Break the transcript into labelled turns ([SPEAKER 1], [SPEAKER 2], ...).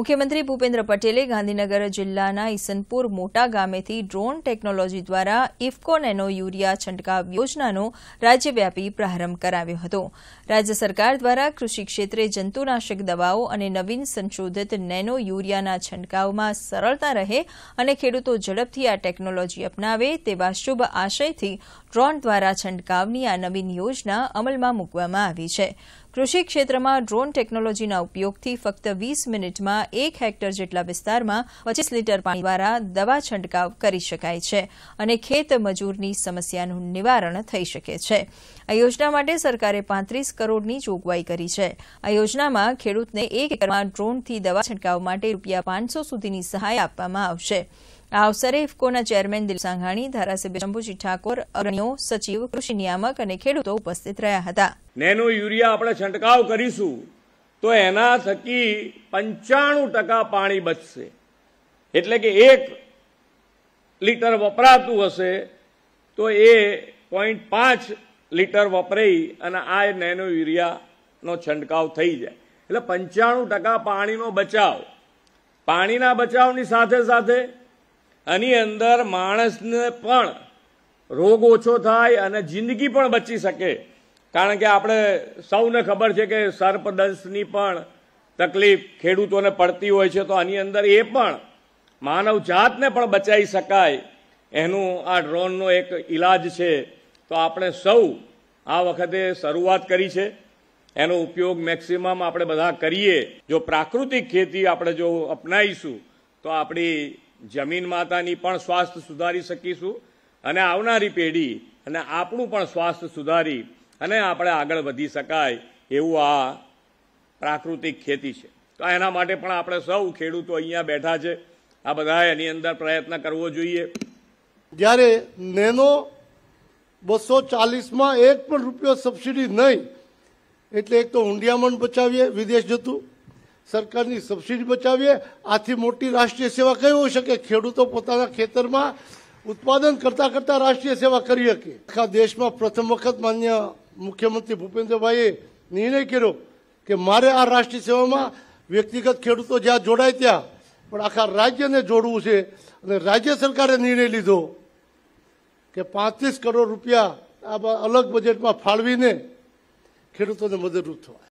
[SPEAKER 1] મુખ્યમંત્રી ભૂપેન્દ્ર પટેલે ગાંધીનગર જિલ્લાના ઈસનપુર મોટા ગામેથી ડ્રોન ટેકનોલોજી દ્વારા ઇફકો નેનો યુરિયા છંટકાવ યોજનાનો રાજ્યવ્યાપી પ્રારંભ કરાવ્યો હતો રાજ્ય સરકાર દ્વારા કૃષિ ક્ષેત્રે જંતુનાશક દવાઓ અને નવીન સંશોધિત નેનો યુરિયાના છંટકાવમાં સરળતા રહે અને ખેડૂતો ઝડપથી આ ટેકનોલોજી અપનાવે તેવા શુભ આશયથી ડ્રોન દ્વારા છંટકાવની આ નવીન યોજના અમલમાં મૂકવામાં આવી છે કૃષિ ક્ષેત્રમાં ડ્રોન ટેકનોલોજીના ઉપયોગથી ફક્ત વીસ મિનિટમાં એક હેક્ટર જેટલા વિસ્તારમાં પચીસ લીટર પાણી દ્વારા દવા છંટકાવ કરી શકાય છે અને ખેત મજૂરની સમસ્યાનું નિવારણ થઈ શકે છે આ યોજના માટે સરકારે પાંત્રીસ કરોડની જોગવાઈ કરી છે આ યોજનામાં ખેડૂતને એક એકરમાં ડ્રોનથી દવા છંટકાવ માટે રૂપિયા પાંચસો સુધીની સહાય આપવામાં આવશે આ અવસરે ઇફકોના ચેરમેન દિલીપ સાંઘાણી ધારાસભ્ય શંભુજી ઠાકોર અગ્રણીઓ સચિવ કૃષિ નિયામક અને ખેડૂતો ઉપસ્થિત રહ્યા હતા
[SPEAKER 2] નેનો યુરિયા આપણે છંટકાવ કરીશું તો એના થકી પંચાણું ટકા પાણી બચશે એટલે કે એક લીટર વપરાતું હશે તો એ પોઈન્ટ પાંચ લીટર વપરાઈ અને આ નેનો યુરિયાનો છંટકાવ થઈ જાય એટલે પંચાણું ટકા પાણીનો બચાવ પાણીના બચાવની સાથે સાથે એની અંદર માણસને પણ રોગ ઓછો થાય અને જિંદગી પણ બચી શકે કારણ કે આપણે સૌને ખબર છે કે સર્પદંશની પણ તકલીફ ખેડૂતોને પડતી હોય છે તો આની અંદર એ પણ માનવ જાતને પણ બચાવી શકાય એનું આ ડ્રોનનો એક ઇલાજ છે તો આપણે સૌ આ વખતે શરૂઆત કરી છે એનો ઉપયોગ મેક્સિમમ આપણે બધા કરીએ જો પ્રાકૃતિક ખેતી આપણે જો અપનાવીશું તો આપણી જમીન માતાની પણ સ્વાસ્થ્ય સુધારી શકીશું અને આવનારી પેઢી અને આપણું પણ સ્વાસ્થ્ય સુધારી અને આપણે આગળ વધી શકાય એવું આ પ્રાકૃતિક ખેતી છે તો એના માટે પણ આપણે સૌ ખેડૂતો અહીંયા બેઠા છે આ બધા એની અંદર પ્રયત્ન કરવો જોઈએ
[SPEAKER 3] જ્યારે નેનો બસો ચાલીસમાં એક પણ રૂપિયો સબસિડી નહીં એટલે એક તો ઊંડિયામણ બચાવીએ વિદેશ જતું સરકારની સબસિડી બચાવીએ આથી મોટી રાષ્ટ્રીય સેવા કઈ હોઈ શકે ખેડૂતો પોતાના ખેતરમાં ઉત્પાદન કરતાં કરતાં રાષ્ટ્રીય સેવા કરી શકે આખા દેશમાં પ્રથમ વખત માન્ય મુખ્યમંત્રી ભૂપેન્દ્રભાઈએ નિર્ણય કર્યો કે મારે આ રાષ્ટ્રીય સેવામાં વ્યક્તિગત ખેડૂતો જ્યાં જોડાય ત્યાં પણ આખા રાજ્યને જોડવું છે અને રાજ્ય સરકારે નિર્ણય લીધો કે પાંત્રીસ કરોડ રૂપિયા આ અલગ બજેટમાં ફાળવીને ખેડૂતોને મદદરૂપ થવાય